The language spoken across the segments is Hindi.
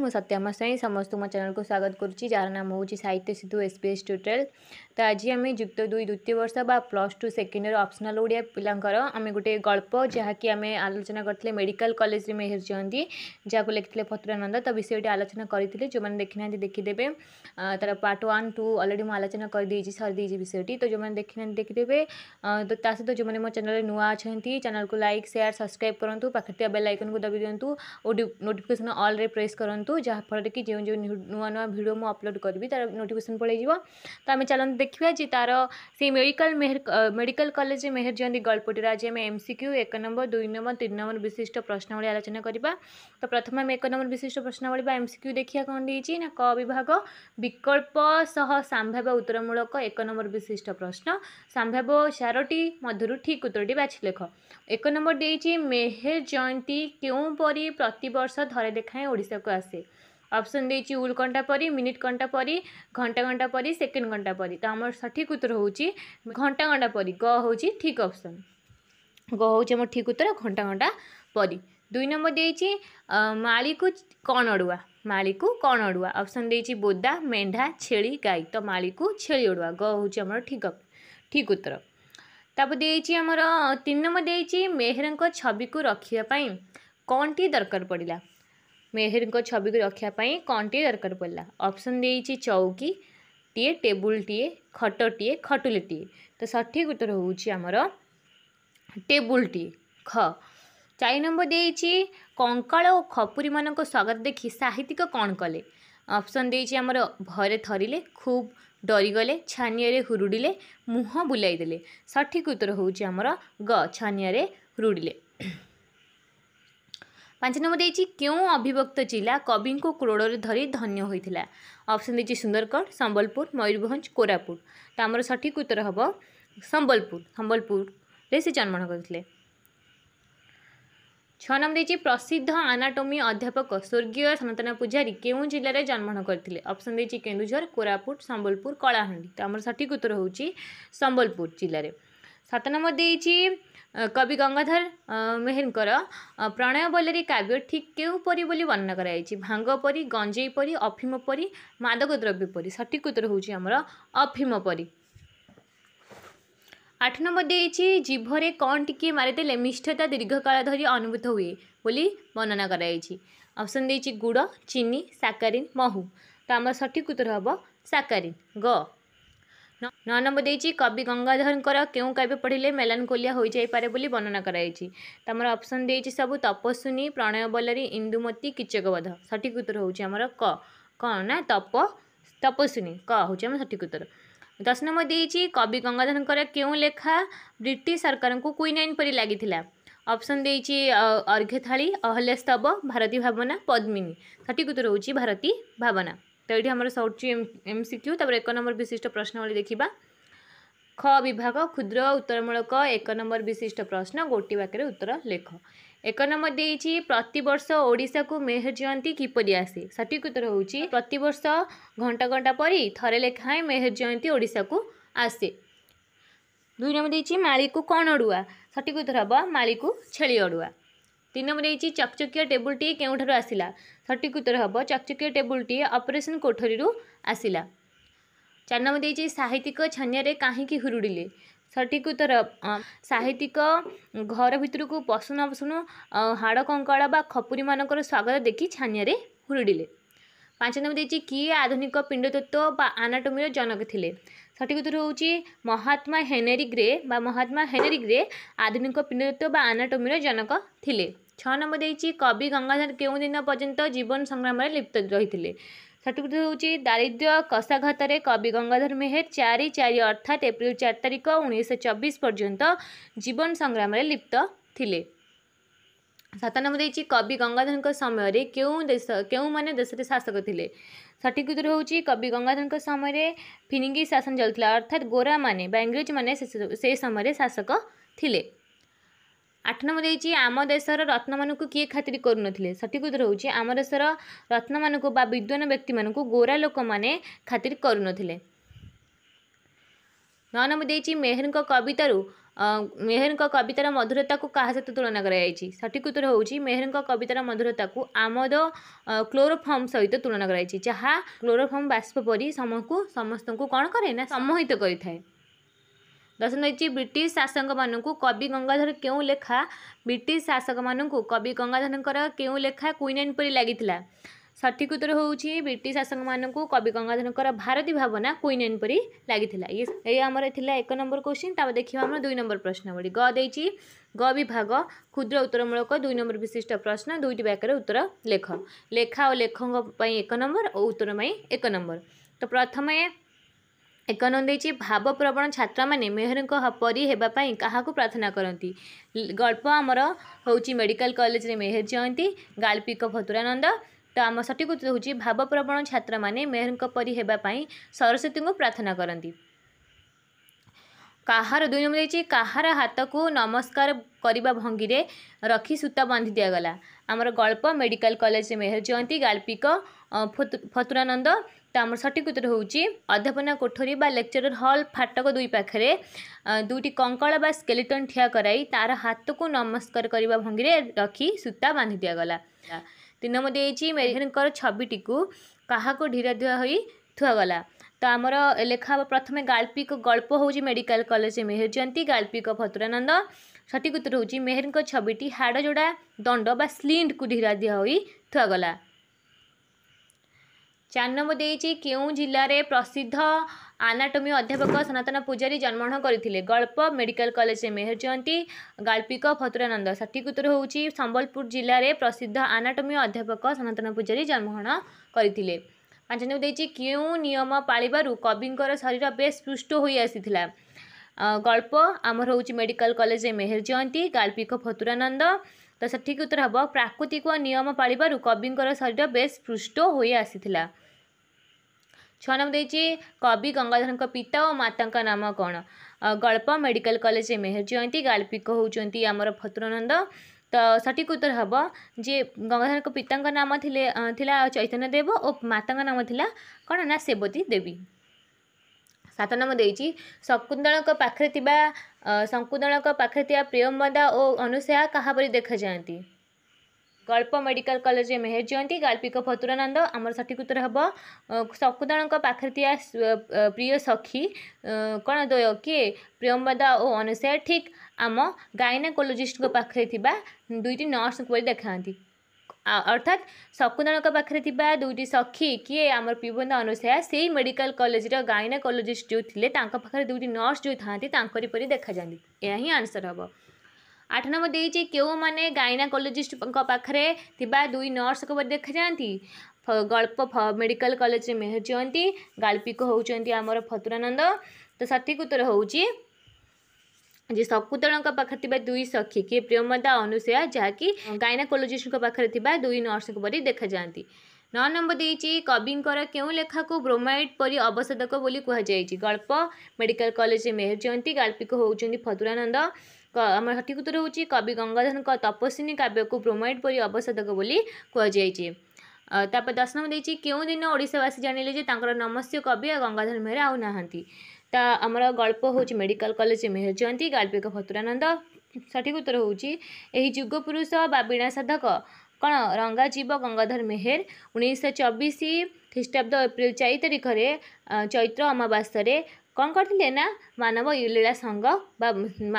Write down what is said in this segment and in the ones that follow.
मु मुत्यम स्वाई समस्त मो चेल को स्वागत करुच्ची जार नाम हो साहित्य सिद्धु एसपीएस टोटेल तो आज आम युक्त दुई द्वितीय वर्ष बा plus two second year optional Odia पिलांर आम गोटे गल्प जहाँकि आम आलोचना करते मेडिकल कलेज मेहरती जहाँ को लिखते फतुरानंद तो विषय आलोचना करें जो मैंने देखी ना देखीदे तार पार्ट वन टू अलरेडी मुझे आलोचना कर दे सरी विषय तो जो मैंने देखी ना देखीदे तो सहित जो मैंने मो चेल नुआ अच्छा चैनल को लाइक सेयार सब्सक्राइब करूँ पाखे बेल आइकन को दबी दिंतु और नोटिफिकेशन अल्रे प्रेस करूँ दिंतु जहाँफल कि जो जो नुआ नुआ भिड मुझ अपलोड करी तार नोटिकेसन पलिव तो आम चल देखा जी तार से medical Meher medical college Meher जी गल्पटर आज आम एम सिक्यू एक नंबर दुई नंबर तीन नंबर विशिष्ट प्रश्नवली आलोचना करवा तो प्रथम आम एक नंबर विशिष्ट प्रश्नवली एम सिक्यू देखिए कौन दे क विभाग विकल्प सह संभाव्य उत्तरमूलक एक नंबर विशिष्ट प्रश्न संभाव्य चारोटी मध्य ठीक उत्तर बाछी लेख एक नंबर देती मेहर जयंती क्यों पर प्रत वर्ष थे देखाएं ओडा को आसे অপশন ডি চি উলকంటা পরি মিনিট কнта পরি ঘন্টা ঘন্টা পরি সেকেন্ড ঘন্টা পরি তো আমরো সঠিক উত্তর হউচি ঘন্টা ঘন্টা পরি গ হউচি ঠিক অপশন গ হউচে আমরো ঠিক উত্তর ঘন্টা ঘন্টা পরি দুই নম্বর দেচি মালি কো কোনড়ুয়া মালি কো কোনড়ুয়া অপশন দেচি বোদা মেন্ডা ছেলি গাই তো মালি কো ছেলিড়ুয়া গ হউচে আমরো ঠিকক ঠিক উত্তর তাপরে দেচি আমরো তিন নম্বর দেচি মেহেরন কো ছবি কো রাখিয়া পাই কোনটি দরকার পড়িলা ମେହେରଙ୍କ ଛବିକୁ ରଖିବା ପାଇଁ କ'ଣଟିଏ ଦରକାର ପଡ଼ିଲା ଅପସନ୍ ଦେଇଛି ଚଉକି ଟିଏ ଟେବୁଲଟିଏ ଖଟଟିଏ ଖଟୁଲିଟିଏ ତ ସଠିକ୍ ଉତ୍ତର ହେଉଛି ଆମର ଟେବୁଲଟିଏ ଖ ଚାରି ନମ୍ବର ଦେଇଛି କଙ୍କାଳ ଓ ଖପୁରୀମାନଙ୍କ ସ୍ୱାଗତ ଦେଖି ସାହିତ୍ୟିକ କ'ଣ କଲେ ଅପସନ୍ ଦେଇଛି ଆମର ଭୟରେ ଥରିଲେ ଖୁବ୍ ଡରିଗଲେ ଛାନିଆରେ ହୁରୁଡ଼ିଲେ ମୁହଁ ବୁଲାଇ ଦେଲେ ସଠିକ୍ ଉତ୍ତର ହେଉଛି ଆମର ଗ ଛାନିଆରେ ହୁରୁଡ଼ିଲେ ପାଞ୍ଚ ନମ୍ବର ଦେଇଛି କେଉଁ ଅବିଭକ୍ତ ଜିଲ୍ଲା କବିଙ୍କୁ କ୍ରୋଡ଼ରେ ଧରି ଧନ୍ୟ ହୋଇଥିଲା ଅପସନ୍ ଦେଇଛି ସୁନ୍ଦରଗଡ଼ ସମ୍ବଲପୁର ମୟୂରଭଞ୍ଜ କୋରାପୁଟ ତ ଆମର ସଠିକ୍ ଉତ୍ତର ହେବ ସମ୍ବଲପୁର ସମ୍ବଲପୁରରେ ସେ ଜନ୍ମଗ୍ରହଣ କରିଥିଲେ ଛଅ ନମ୍ବର ଦେଇଛି ପ୍ରସିଦ୍ଧ ଆନାଟୋମି ଅଧ୍ୟାପକ ସ୍ୱର୍ଗୀୟ ସନାତନ ପୂଜାରୀ କେଉଁ ଜିଲ୍ଲାରେ ଜନ୍ମଗ୍ରହଣ କରିଥିଲେ ଅପସନ୍ ଦେଇଛି କେନ୍ଦୁଝର କୋରାପୁଟ ସମ୍ବଲପୁର କଳାହାଣ୍ଡି ତ ଆମର ସଠିକ୍ ଉତ୍ତର ହେଉଛି ସମ୍ବଲପୁର ଜିଲ୍ଲାରେ ସାତ ନମ୍ବର ଦେଇଛି कवि गंगाधर मेहरको प्रणय बलरी कव्य ठिक बोली परि वर्णनाइ भांग परी गञ्जै परी अफीम परी मादक द्रव्य परी सठिक उत्तर हौ अफिम परी आठ नम्बर दिन्छ जीभले कन्टिके मरिदे मिठता दीर्घकाल धरि अनुभूत हे वर्णनाइ अप्सन दिन्छ गुड चीनी साकार महु त आम सठिक उत्तर हाम साकरीन ग ନଅ ନମ୍ବର ଦେଇଛି କବି ଗଙ୍ଗାଧରଙ୍କର କେଉଁ କାବ୍ୟ ପଢ଼ିଲେ ମେଲାନକୋଲିଆ ହୋଇଯାଇପାରେ ବୋଲି ବର୍ଣ୍ଣନା କରାଯାଇଛି ତମର ଅପସନ୍ ଦେଇଛି ସବୁ ତପସ୍ୱିନୀ ପ୍ରଣୟବଲ୍ଲରୀ ଇନ୍ଦୁମତୀ କିଚକବଧ ସଠିକ୍ ଉତ୍ତର ହେଉଛି ଆମର କ କ'ଣ ନା ତପ ତପସ୍ୱିନୀ କ ହେଉଛି ଆମର ସଠିକ୍ ଉତ୍ତର ଦଶ ନମ୍ବର ଦେଇଛି କବି ଗଙ୍ଗାଧରଙ୍କର କେଉଁ ଲେଖା ବ୍ରିଟିଶ ସରକାରଙ୍କୁ କୁଇନ୍ ଆଇନ୍ ପରି ଲାଗିଥିଲା ଅପସନ୍ ଦେଇଛି ଅର୍ଘ୍ୟଥାଳି ଅହଲ୍ୟସ୍ତବ ଭାରତୀ ଭାବନା ପଦ୍ମିନୀ ସଠିକ୍ ଉତ୍ତର ହେଉଛି ଭାରତୀ ଭାବନା ତ ଏଇଠି ଆମର ସରୁଛି ଏମ୍ ସି କ୍ୟୁ ତାପରେ ଏକ ନମ୍ବର ବିଶିଷ୍ଟ ପ୍ରଶ୍ନବଳୀ ଦେଖିବା ଖ ବିଭାଗ କ୍ଷୁଦ୍ର ଉତ୍ତରମୂଳକ ଏକ ନମ୍ବର ବିଶିଷ୍ଟ ପ୍ରଶ୍ନ ଗୋଟି ବାକ୍ୟରେ ଉତ୍ତର ଲେଖ ଏକ ନମ୍ବର ଦେଇଛି ପ୍ରତିବର୍ଷ ଓଡ଼ିଶାକୁ ମେହର ଜୟନ୍ତୀ କିପରି ଆସେ ସଠିକ୍ ଉତ୍ତର ହେଉଛି ପ୍ରତିବର୍ଷ ଘଣ୍ଟା ଘଣ୍ଟା ପରି ଥରେ ଲେଖାଏଁ ମେହର ଜୟନ୍ତୀ ଓଡ଼ିଶାକୁ ଆସେ ଦୁଇ ନମ୍ବର ଦେଇଛି ମାଳିକୁ କ'ଣ ଅଡ଼ୁଆ ସଠିକ୍ ଉତ୍ତର ହେବ ମାଳିକୁ ଛେଳି ଅଡ଼ୁଆ ତିନି ନମ୍ବର ହେଇଛି ଚକଚକିଆ ଟେବୁଲଟି କେଉଁଠାରୁ ଆସିଲା ସଠିକ୍ ଉତ୍ତର ହେବ ଚକଚକିଆ ଟେବୁଲଟି ଅପରେସନ୍ କୋଠରୀରୁ ଆସିଲା ଚାରି ନମ୍ବର ହେଇଛି ସାହିତ୍ୟିକ ଛନିଆରେ କାହିଁକି ହୁରୁଡ଼ିଲେ ସଠିକ୍ ଉତ୍ତର ସାହିତ୍ୟିକ ଘର ଭିତରକୁ ପଶୁ ନପଶୁଣୁ ହାଡ଼ କଙ୍କାଳ ବା ଖପୁରୀମାନଙ୍କର ସ୍ୱାଗତ ଦେଖି ଛାନିଆରେ ହୁରୁଡ଼ିଲେ ପାଞ୍ଚ ନମ୍ବର ଦେଇଛି କିଏ ଆଧୁନିକ ପିଣ୍ଡତତ୍ଵ ବା ଆନାଟୋମିର ଜନକ ଥିଲେ ସଠିକ ଉତ୍ତର ହେଉଛି ମହାତ୍ମା ହେନେରି ଗ୍ରେ ବା ମହାତ୍ମା ହେନେରି ଗ୍ରେ ଆଧୁନିକ ପିଣ୍ଡତ୍ୱ ବା ଆନାଟୋମିର ଜନକ ଥିଲେ ଛଅ ନମ୍ବର ଦେଇଛି କବି ଗଙ୍ଗାଧର କେଉଁ ଦିନ ପର୍ଯ୍ୟନ୍ତ ଜୀବନ ସଂଗ୍ରାମରେ ଲିପ୍ତ ରହିଥିଲେ ସଠିକ ଉତ୍ତର ହେଉଛି ଦାରିଦ୍ର୍ୟ କଷାଘାତରେ କବି ଗଙ୍ଗାଧର ମେହେର ଚାରି ଚାରି ଅର୍ଥାତ୍ ଏପ୍ରିଲ ଚାରି ତାରିଖ ଉଣେଇଶହ ଚବିଶ ପର୍ଯ୍ୟନ୍ତ ଜୀବନ ସଂଗ୍ରାମରେ ଲିପ୍ତ ଥିଲେ ସାତ ନମ୍ବର ଦେଇଛି କବି ଗଙ୍ଗାଧରଙ୍କ ସମୟରେ କେଉଁ ଦେଶ କେଉଁମାନେ ଦେଶରେ ଶାସକ ଥିଲେ ସଠିକ ଉତ୍ତର ହେଉଛି କବି ଗଙ୍ଗାଧରଙ୍କ ସମୟରେ ଫିନିଙ୍ଗି ଶାସନ ଚାଲିଥିଲା ଅର୍ଥାତ୍ ଗୋରାମାନେ ବା ଇଂରେଜମାନେ ସେ ସମୟରେ ଶାସକ ଥିଲେ ଆଠ ନମ୍ବର ଦେଇଛି ଆମ ଦେଶର ରତ୍ନମାନଙ୍କୁ କିଏ ଖାତିର କରୁନଥିଲେ ସଠିକ ଉତ୍ତର ହେଉଛି ଆମ ଦେଶର ରତ୍ନମାନଙ୍କୁ ବା ବିଦ୍ୱାନ ବ୍ୟକ୍ତିମାନଙ୍କୁ ଗୋରା ଲୋକମାନେ ଖାତିର କରୁନଥିଲେ ନଅ ନମ୍ବର ଦେଇଛି ମେହେରଙ୍କ କବିତାରୁ ମେହେରଙ୍କ କବିତାର ମଧୁରତାକୁ କାହା ସହିତ ତୁଳନା କରାଯାଇଛି ସଠିକ୍ ଉତ୍ତର ହେଉଛି ମେହେରଙ୍କ କବିତାର ମଧୁରତାକୁ ଆମୋଦ କ୍ଲୋରୋଫର୍ମ ସହିତ ତୁଳନା କରାଯାଇଛି ଯାହା କ୍ଲୋରୋଫର୍ମ ବାଷ୍ପ ପରି ସମକୁ ସମସ୍ତଙ୍କୁ କ'ଣ କରେ ନା ସମ୍ମୋହିତ କରିଥାଏ ଦଶ ରହିଛି ବ୍ରିଟିଶ ଶାସକମାନଙ୍କୁ କବି ଗଙ୍ଗାଧର କେଉଁ ଲେଖା ବ୍ରିଟିଶ ଶାସକମାନଙ୍କୁ କବି ଗଙ୍ଗାଧରଙ୍କର କେଉଁ ଲେଖା କୁଇନାଇନ୍ ପରି ଲାଗିଥିଲା ସଠିକ ଉତ୍ତର ହେଉଛି ବ୍ରିଟିଶ ଶାସକମାନଙ୍କୁ କବି ଗଙ୍ଗାଧରଙ୍କର ଭାରତୀ ଭାବନା କୁଇନେନ୍ ପରି ଲାଗିଥିଲା ଏ ଆମର ଥିଲା ଏକ ନମ୍ବର କୋଶ୍ଚିନ୍ ତାପରେ ଦେଖିବା ଆମର ଦୁଇ ନମ୍ବର ପ୍ରଶ୍ନାବଳୀ ଗ ଦେଇଛି ଗ ବିଭାଗ କ୍ଷୁଦ୍ର ଉତ୍ତରମୂଳକ ଦୁଇ ନମ୍ବର ବିଶିଷ୍ଟ ପ୍ରଶ୍ନ ଦୁଇଟି ବାକ୍ୟରେ ଉତ୍ତର ଲେଖ ଲେଖା ଓ ଲେଖଙ୍କ ପାଇଁ ଏକ ନମ୍ବର ଓ ଉତ୍ତର ପାଇଁ ଏକ ନମ୍ବର ତ ପ୍ରଥମେ ଏକ ନମ୍ବର ଦେଇଛି ଭାବପ୍ରବଣ ଛାତ୍ରମାନେ ମେହେରଙ୍କ ପରି ହେବା ପାଇଁ କାହାକୁ ପ୍ରାର୍ଥନା କରନ୍ତି ଗଳ୍ପ ଆମର ହେଉଛି ମେଡ଼ିକାଲ କଲେଜରେ ମେହେର ଜୟନ୍ତୀ ଗାଳ୍ପିକ ଭତୁରାନନ୍ଦ ତ ଆମ ସଠିକ ଉତ୍ତର ହେଉଛି ଭାବପ୍ରବଣ ଛାତ୍ରମାନେ ମେହେରଙ୍କ ପରି ହେବା ପାଇଁ ସରସ୍ଵତୀଙ୍କୁ ପ୍ରାର୍ଥନା କରନ୍ତି କାହାର ଦୁଇ ନମ୍ବର ହେଇଛି କାହାର ହାତକୁ ନମସ୍କାର କରିବା ଭଙ୍ଗୀରେ ରଖି ସୂତା ବାନ୍ଧି ଦିଆଗଲା ଆମର ଗଳ୍ପ ମେଡ଼ିକାଲ କଲେଜରେ ମେହେର ଜୟନ୍ତୀ ଗାଳ୍ପିକ ଫତୁରାନନ୍ଦ তো আমার সঠিক উত্তর হচ্ছে অধ্যাপনা কোঠরী বা লেকচরর হল ফাটক দুই পাখে দুইটি কঙ্কল বা স্কেলিটন ঠিয়া করাই তার হাতকু নমস্কার করা ভঙ্গিরে রক্ষি সূতা বাঁধি দিগলা তিন নম্বর দিয়েছি মেরিহনকর ছবিটিকু কাহাকু ঢিরা ধুয়া হয়ে থুয়াগলা তো আমার লেখা হব প্রথমে গাল্পিক গল্প হচ্ছে মেডিকাল কলেজ মেহের জয়ন্তী গাল্পিক ভতুরানন্দ সঠিক উত্তর হচ্ছে মেহেরঙ্ ছবিটি হাড়জোড়া দণ্ড বা স্লিন্টকু ঢিরা দিয়া হয়ে থুয়াগলা चार नंबर दिइ के जे प्रसिद्ध आनाटोमी अध्यापक सनातन पूजारी जन्महण करते गल्प मेडिकल कलेज मेहर जयंती गाल्पिक फतुरानंद सठिक उत्तर संबलपुर जिले में प्रसिद्ध आनाटोमी अध्यापक सनातन पूजा जन्महण गरि पाँच नम्बर केही नियम कवि शरीर बेस पृष्ट हुआ गल्प आमर हूँ मेडिकल कलेज मेहर जयंती गाल्पिक तो सठिक उत्तर हम प्राकृतिक नियम कवि शरीर बेस आ छ नम्बर दिए कवि गङ्गा पिता औ माता नाम कल्प मेडिकलेजे मेहे जयन्ती गाल्पिक हौँ अब फत्रनन्द सठिक उत्तर हव जे गङ्गाधरको पिता नाम चैतन्यव ओ माता नाम इलाेवती देवी सात नम्बर शकुन्द शुन्द प्रेयमदा ओस्याया कहाँ पनि देखा कल्प मेडिकल कलेज मेहर जयंती गाल्पिक फतुरानंद आम उत्तर हम शकुदाण पाखे या प्रिय सखी कण दय किए प्रियमदा और अनुसार ठीक आम गायनाकोलोजिस्ट पाखे दुईट नर्स देखा अर्थात शकुदाण पाखे दुईट सखी किए आम प्रियमदा अनुसार से ही मेडिकल कलेज गायनाकोलोजिस्ट जो थे पाखे दुईट नर्स जो था देखा जाती यह ही आंसर हम आठ नंबर देखिए क्यों मैंने गायनाकोलोजिस्ट पाखे दुई नर्स को देखा जाती गल्प मेडिकल कलेज मेहरती गाल्पिक होती आम फतुरानंद तो सठिक उत्तर हूँ जी सकुतल दुई सखी किए प्रियमदा अनुसया जहाँकि गायनाकोलोजिस्ट दुई नर्स को देखा जाती नौ नंबर देखिए कवि क्यों लेखा को ब्रोमाइड पर आवश्यक बोली कल्प मेडिकल कलेज मेहर जयंती गाल्पिक होती फतुरानंद ଆମର ସଠିକ ଉତ୍ତର ହେଉଛି କବି ଗଙ୍ଗାଧରଙ୍କ ତପସ୍ୱିନୀ କାବ୍ୟକୁ ପ୍ରମୋଟ୍ ପରି ଅବସାଦକ ବୋଲି କୁହାଯାଇଛି ତାପରେ ଦଶ ନମ୍ବର ଦେଇଛି କେଉଁ ଦିନ ଓଡ଼ିଶାବାସୀ ଜାଣିଲେ ଯେ ତାଙ୍କର ନମସ୍ୟ କବି ଆଉ ଗଙ୍ଗାଧର ମେହେରା ଆଉ ନାହାନ୍ତି ତା ଆମର ଗଳ୍ପ ହେଉଛି ମେଡ଼ିକାଲ କଲେଜ ମେହର ଜୟନ୍ତୀ ଗାଳ୍ପିକ ଫତୁରାନନ୍ଦ ସଠିକ ଉତ୍ତର ହେଉଛି ଏହି ଯୁଗ ପୁରୁଷ ବା ବୀଣା ସାଧକ କ'ଣ ରଙ୍ଗାଜୀବ ଗଙ୍ଗାଧର ମେହେର ଉଣେଇଶହ ଚବିଶ ଖ୍ରୀଷ୍ଟାବ୍ଦ ଏପ୍ରିଲ ଚାରି ତାରିଖରେ ଚୈତ୍ର ଅମାବାସ୍ୟାରେ कन् मानवलीला सङ्घ बा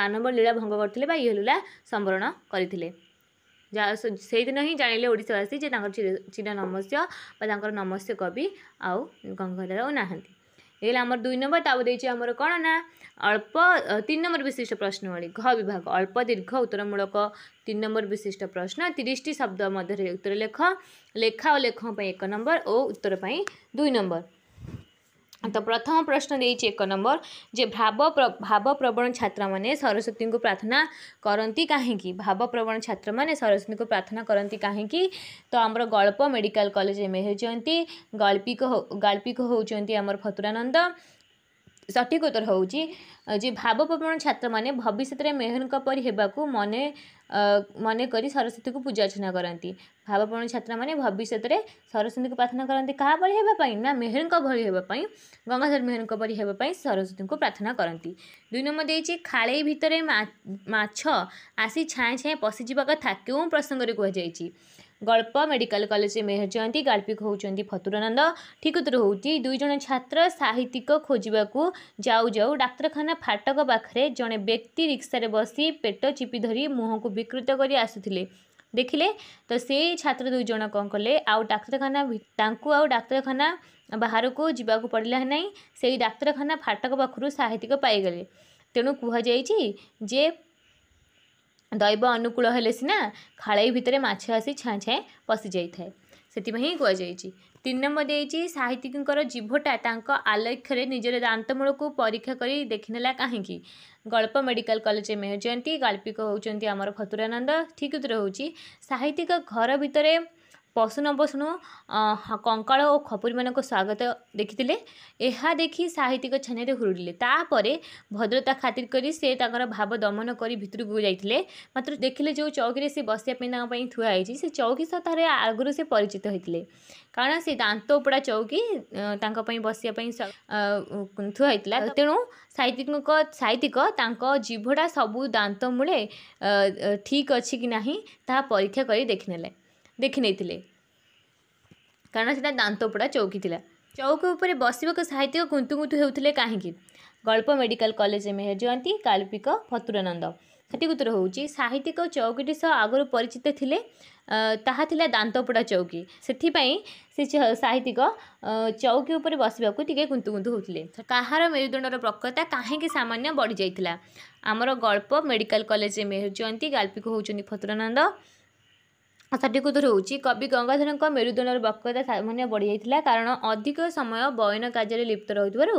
मानव लीला भङ्ग गरिल सम्बर गरिदिन हिँड जाँदैशावासी चिरा नमस्य बामस्य कवि आउँदा यो दुई नम्बर तादि अब अल्प तिन नंबर विशिष्ट वाली घ विभाग अल्प दीर्घ उत्तरमूलक तिन नंबर विशिष्ट प्रश्न तिरिदेखि उत्तर लेख लेखा लेख्ने एक नम्बर औ उत्तरपुई नंबर तो प्रथम प्रश्न देखिए एक नंबर जे भाव भाव प्रवण छात्र मैंने सरस्वती को प्रार्थना करती कहीं भाव प्रवण छात्र मैंने सरस्वती को प्रार्थना करती कहीं तो आम गल्प मेडिकल कलेज एम ए गल्पिक गाल्पिक होती आम फतुरानंद ସଠିକ୍ ଉତ୍ତର ହେଉଛି ଯେ ଭାବପ୍ରବଣ ଛାତ୍ରମାନେ ଭବିଷ୍ୟତରେ ମେହେରଙ୍କ ପରି ହେବାକୁ ମନେ ମନେକରି ସରସ୍ୱତୀକୁ ପୂଜା ଅର୍ଚ୍ଚନା କରନ୍ତି ଭାବପ୍ରବଣ ଛାତ୍ରମାନେ ଭବିଷ୍ୟତରେ ସରସ୍ୱତୀଙ୍କୁ ପ୍ରାର୍ଥନା କରନ୍ତି କାହା ପରି ହେବା ପାଇଁ ନା ମେହେରଙ୍କ ଭଳି ହେବା ପାଇଁ ଗଙ୍ଗାଧର ମେହେରଙ୍କ ପରି ହେବା ପାଇଁ ସରସ୍ୱତୀଙ୍କୁ ପ୍ରାର୍ଥନା କରନ୍ତି ଦୁଇ ନମ୍ବର ଦେଇଛି ଖାଳେଇ ଭିତରେ ମାଛ ଆସି ଛାଏଁ ଛାଏଁ ପଶିଯିବା କଥା କେଉଁ ପ୍ରସଙ୍ଗରେ କୁହାଯାଇଛି গল্প মেডিকাল কলেজ মেহর জয়ন্তী গাল্পিক হচ্ছেন ফতুরানন্দ ঠিক উত্তর হচ্ছে দুই জন ছাত্র সাহিত্যিক খোঁজা যাও যাও ডাক্তারখানা ফাটক পাখে জনে ব্যক্তি রিক্সার বসি পেট চিপি ধরি মুহকু বিকৃত করে আসুলে দেখলে তো সেই ছাত্র ଦୁଇ ଜଣ କ'ଣ କଲେ ଆଉ ଡାକ୍ତରଖାନା ତାଙ୍କୁ ଆଉ ଡାକ୍ତରଖାନା ବାହାରକୁ ଯିବାକୁ ପଡ଼ିଲା ନାହିଁ ସେଇ ଡାକ୍ତରଖାନା ଫାଟକ ପାଖରୁ ସାହିତ୍ୟିକ ପାଇଗଲେ ତେଣୁ କୁହାଯାଇଛି ଦୈବ ଅନୁକୂଳ ହେଲେ ସିନା ଖାଳେଇ ଭିତରେ ମାଛ ଆସି ଛାଁ ଛାଏଁ ପଶିଯାଇଥାଏ ସେଥିପାଇଁ ହିଁ କୁହାଯାଇଛି ତିନି ନମ୍ବର ଦେଇଛି ସାହିତ୍ୟିକଙ୍କର ଜିଭଟା ତାଙ୍କ ଆଲେଖ୍ୟରେ ନିଜର ଦାନ୍ତମୂଳକୁ ପରୀକ୍ଷା କରି ଦେଖିନେଲା କାହିଁକି ଗଳ୍ପ ମେଡ଼ିକାଲ କଲେଜରେ ମେହଜନ୍ତି ଗାଳ୍ପିକ ହେଉଛନ୍ତି ଆମର ଫତୁରାନନ୍ଦ ଠିକ୍ ଉତ୍ତର ହେଉଛି ସାହିତ୍ୟିକ ଘର ଭିତରେ पशु नवसुणु कंका और खपुरी मान स्वागत देखी यह देखी साहित्यिक छाने हुरुड़ेतापर भद्रता खातिर करी भाव दमन कर भितर को जाते मात्र देखिले जो चौकी से बसाप थुआई से चौकी सह तार आगु से परिचित होते कारण से दात उपड़ा चौकी थुआ थुआई तेणु साहित्य साहित्यिक जीभटा सबू दात मूले ठीक अच्छी कि ना परीक्षा कर देखने देखी कारण से दात पोड़ा चौकी थी चौक उपर बस साहित्य गुंतु गुंतु होते कहीं गल्प मेडिकल कलेज मेहर जयंती काल्पिक फतुरानंद सेटिकुतर हो साहित्यिक चौकी आगर परिचित थे ताला दातपोड़ा चौकी से साहित्यिक चौकी उपर बस गुंतु गुंतु होते कहार मेरुदंडर प्रकृता कहीं सामान्य बढ़ी जाता आमर गल्प मेडिकल कलेज मेहर जयंती काल्पिक होती फतुरानंद ସଠିକୁତ ହେଉଛି କବି ଗଙ୍ଗାଧରଙ୍କ ମେରୁଦଣ୍ଡର ବକ୍ରତା ସାମାନ୍ୟ ବଢ଼ିଯାଇଥିଲା କାରଣ ଅଧିକ ସମୟ ବୟନ କାର୍ଯ୍ୟରେ ଲିପ୍ତ ରହୁଥିବାରୁ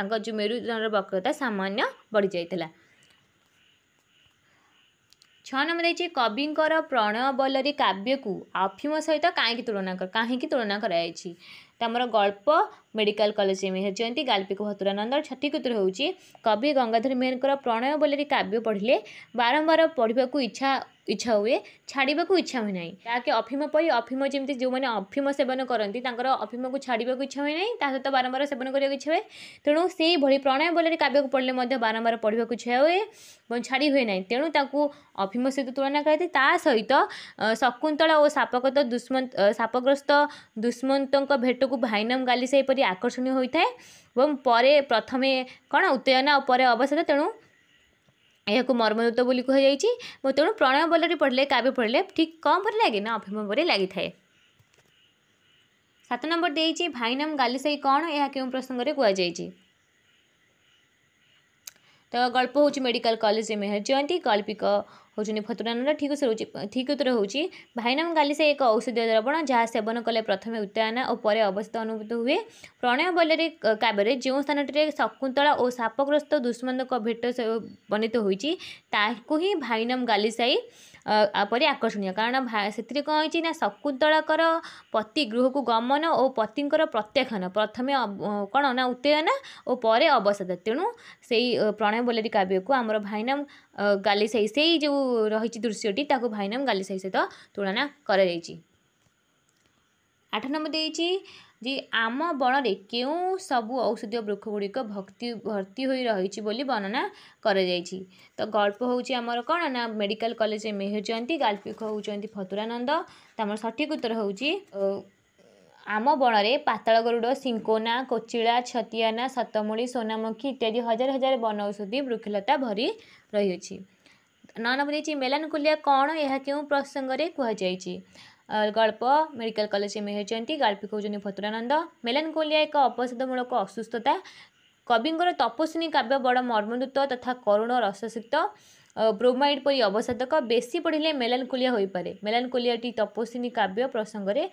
ତାଙ୍କ ଯେଉଁ ମେରୁଦଣ୍ଡର ବକ୍ରତା ସାମାନ୍ୟ ବଢ଼ିଯାଇଥିଲା ଛଅ ନମ୍ବର ଦେଇଛି କବିଙ୍କର ପ୍ରଣୟ ବଲରୀ କାବ୍ୟକୁ ଅଫିମ ସହିତ କାହିଁକି ତୁଳନା କାହିଁକି ତୁଳନା କରାଯାଇଛି ତ ଆମର ଗଳ୍ପ মেডিকাল কলেজ ହେଉଛନ୍ତି ଗାଳ୍ପିକ ଭତୁରାନନ୍ଦ ଛଠି କୃତୁର ହେଉଛି କବି ଗଙ୍ଗାଧର ମେହେରଙ୍କର ପ୍ରଣୟ ବୋଲେରି କାବ୍ୟ ପଢ଼ିଲେ ବାରମ୍ବାର ପଢ଼ିବାକୁ ଇଚ୍ଛା ଇଚ୍ଛା ହୁଏ ଛାଡ଼ିବାକୁ ଇଚ୍ଛା ହୁଏ ନାହିଁ ଯାହାକି ଅଫିମ ପରି ଅଫିମ ଯେମିତି ଯେଉଁମାନେ ଅଫିମ ସେବନ କରନ୍ତି ତାଙ୍କର ଅଫିମକୁ ଛାଡ଼ିବାକୁ ଇଚ୍ଛା ହୁଏ ନାହିଁ ତା ସହିତ ବାରମ୍ବାର ସେବନ କରିବାକୁ ଇଚ୍ଛା ହୁଏ ତେଣୁ ସେହିଭଳି ପ୍ରଣୟ ବୋଲେରି କାବ୍ୟକୁ ପଢ଼ିଲେ ମଧ୍ୟ ବାରମ୍ବାର ପଢ଼ିବାକୁ ଇଚ୍ଛା ହୁଏ ଏବଂ ଛାଡ଼ି ହୁଏ ନାହିଁ ତେଣୁ ତାକୁ ଅଫିମ ସହିତ ତୁଳନା କରାଯାଏ ତା ସହିତ ଶକୁନ୍ତଳା ଓ ସାପଗତ ଦୁଷ୍ମନ୍ତ ସାପଗ୍ରସ୍ତ ଦୁଷ୍ମନ୍ତଙ୍କ ଭେଟକୁ ଭାଇନମ ଗାଲି ସେହିପରି ବି ଆକର୍ଷଣୀୟ ହୋଇଥାଏ ଏବଂ ପରେ ପ୍ରଥମେ କ'ଣ ଉତ୍ତେଜନା ଆଉ ପରେ ଅବସାଦ ତେଣୁ ଏହାକୁ ମର୍ମଦୂତ ବୋଲି କୁହାଯାଇଛି ତେଣୁ ପ୍ରଣୟ ବଲ୍ଲରୀ ପଢ଼ିଲେ କାବ୍ୟ ପଢ଼ିଲେ ଠିକ୍ କମ୍ ପରେ ଲାଗେ ନା ଅଭିମରେ ଲାଗିଥାଏ ସାତ ନମ୍ବର ଦେଇଛି ଭାଇନାମ ଗାଲିସାହି କ'ଣ ଏହା କେଉଁ ପ୍ରସଙ୍ଗରେ କୁହାଯାଇଛି ତ ଗଳ୍ପ ହେଉଛି ମେଡ଼ିକାଲ କଲେଜ ମେହର ଜୟନ୍ତୀ ଗଳ୍ପିକ ହେଉଛନ୍ତି ଫତୁରାନନ୍ଦ ଠିକ୍ ଉତ୍ତର ହେଉଛି ଠିକ୍ ଉତ୍ତର ହେଉଛି ଭାଇନାମ ଗାଲିସା ଏକ ଔଷଧୀୟ ଦ୍ରବଣ ଯାହା ସେବନ କଲେ ପ୍ରଥମେ ଉତ୍ତାୟନା ଓ ପରେ ଅବସ୍ଥା ଅନୁଭୂତ ହୁଏ ପ୍ରଣୟ ବଲ୍ୟରେ କାବ୍ୟରେ ଯେଉଁ ସ୍ଥାନଟିରେ ଶକୁନ୍ତଳା ଓ ସାପଗ୍ରସ୍ତ ଦୁଷ୍ମନ୍ତଙ୍କ ଭେଟ ବର୍ଣ୍ଣିତ ହୋଇଛି ତାହାକୁ ହିଁ ଭାଇନାମ ଗାଲିସାଇ ପରି ଆକର୍ଷଣୀୟ କାରଣ ସେଥିରେ କ'ଣ ହେଇଛି ନା ଶକୁନ୍ତଳାଙ୍କର ପତି ଗୃହକୁ ଗମନ ଓ ପତିଙ୍କର ପ୍ରତ୍ୟାଖ୍ୟାନ ପ୍ରଥମେ କ'ଣ ନା ଉତ୍ତେଜନା ଓ ପରେ ଅବସାଦ ତେଣୁ ସେଇ ପ୍ରଣୟ ବୋଲେରି କାବ୍ୟକୁ ଆମର ଭାଇନାମ ଗାଲିସାହି ସେଇ ଯେଉଁ ରହିଛି ଦୃଶ୍ୟଟି ତାକୁ ଭାଇନାମ ଗାଲିସାହି ସହିତ ତୁଳନା କରାଯାଇଛି ଆଠ ନମ୍ବର ଦେଇଛି ଯେ ଆମ ବଣରେ କେଉଁ ସବୁ ଔଷଧୀୟ ବୃକ୍ଷଗୁଡ଼ିକ ଭକ୍ତି ଭର୍ତ୍ତି ହୋଇ ରହିଛି ବୋଲି ବର୍ଣ୍ଣନା କରାଯାଇଛି ତ ଗଳ୍ପ ହେଉଛି ଆମର କ'ଣ ନା ମେଡ଼ିକାଲ କଲେଜରେ ମେହେରଚନ୍ତି ଗାଳ୍ପିକ ହେଉଛନ୍ତି ଫତୁରାନନ୍ଦ ତ ଆମର ସଠିକ୍ ଉତ୍ତର ହେଉଛି ଆମ ବଣରେ ପାତାଳ ଗରୁଡ଼ ସିଙ୍କୋନା କୋଚିଳା ଛତିଆନା ସତମୂଳି ସୋନାମୁଖୀ ଇତ୍ୟାଦି ହଜାର ହଜାର ବନ ଔଷଧି ବୃକ୍ଷଲତା ଭରି ରହିଅଛି ନଅ ନମ୍ବର ଦେଇଛି ମେଲାନକୁଲିଆ କ'ଣ ଏହା କେଉଁ ପ୍ରସଙ୍ଗରେ କୁହାଯାଇଛି गल्प मेडिकल कलेज एम होती गाल्पी कौन भद्रानंद मेलानकोलिया एक अवसादमूलक असुस्थता कवि तपस्विनी काव्य बड़ मर्मदूत तथा करुण रससिक्त ब्रोमाइड पर अवसादक बेसी पढ़ले मेलानकोलिया पारे मेलानकोलिया तपस्विनी काव्य प्रसंगे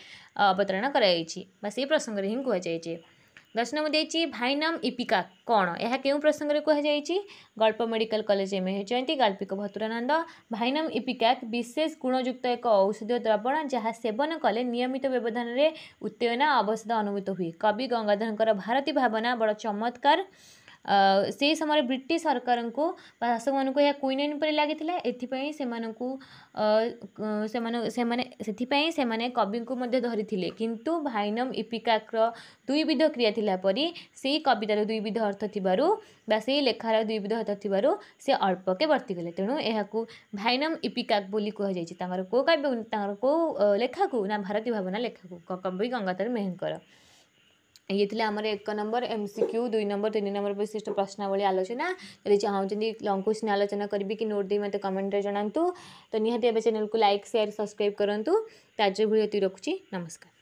अवतरण कराई प्रसंगे हिं कह ଦଶ ନମ୍ବର ଦେଇଛି ଭାଇନାମ ଇପିକା କ'ଣ ଏହା କେଉଁ ପ୍ରସଙ୍ଗରେ କୁହାଯାଇଛି ଗଳ୍ପ ମେଡ଼ିକାଲ କଲେଜ ଏମ୍ ହେଉଛନ୍ତି ଗାଳ୍ପିକ ଭତୁରାନନ୍ଦ ଭାଇନାମ ଇପିକା ବିଶେଷ ଗୁଣଯୁକ୍ତ ଏକ ଔଷଧୀୟ ଦ୍ରବଣ ଯାହା ସେବନ କଲେ ନିୟମିତ ବ୍ୟବଧାନରେ ଉତ୍ତେଜନା ଅବସାଦ ଅନୁଭୂତ ହୁଏ କବି ଗଙ୍ଗାଧରଙ୍କର ଭାରତୀ ଭାବନା ବଡ଼ ଚମତ୍କାର समय ब्रिटिश को शासक मुनइन परि लगिला कवि धरिु भाइन इपिक्र दुईविध क्रिया थिवित र दुईविध अर्थ ठब्लेखार दुईविध अर्थ थिए अल्पकै वर्तिले तेणु या भाइन इपिक लेखाको नारती भवना लेखाकु कवि गङ्गाधर मेहको ये थी आम एक नंबर एम सिक्यू दुई नंबर तीन नंबर विशिष्ट प्रश्नवली आलोचना जब चाहूँ लंग क्वेश्चन आलोचना करी कि नोट दी मत कमेंट जनातु तो निहती चैनल को लाइक सेयार सब्सक्राइब करूँ ताजी भाई ये रखुच्छी नमस्कार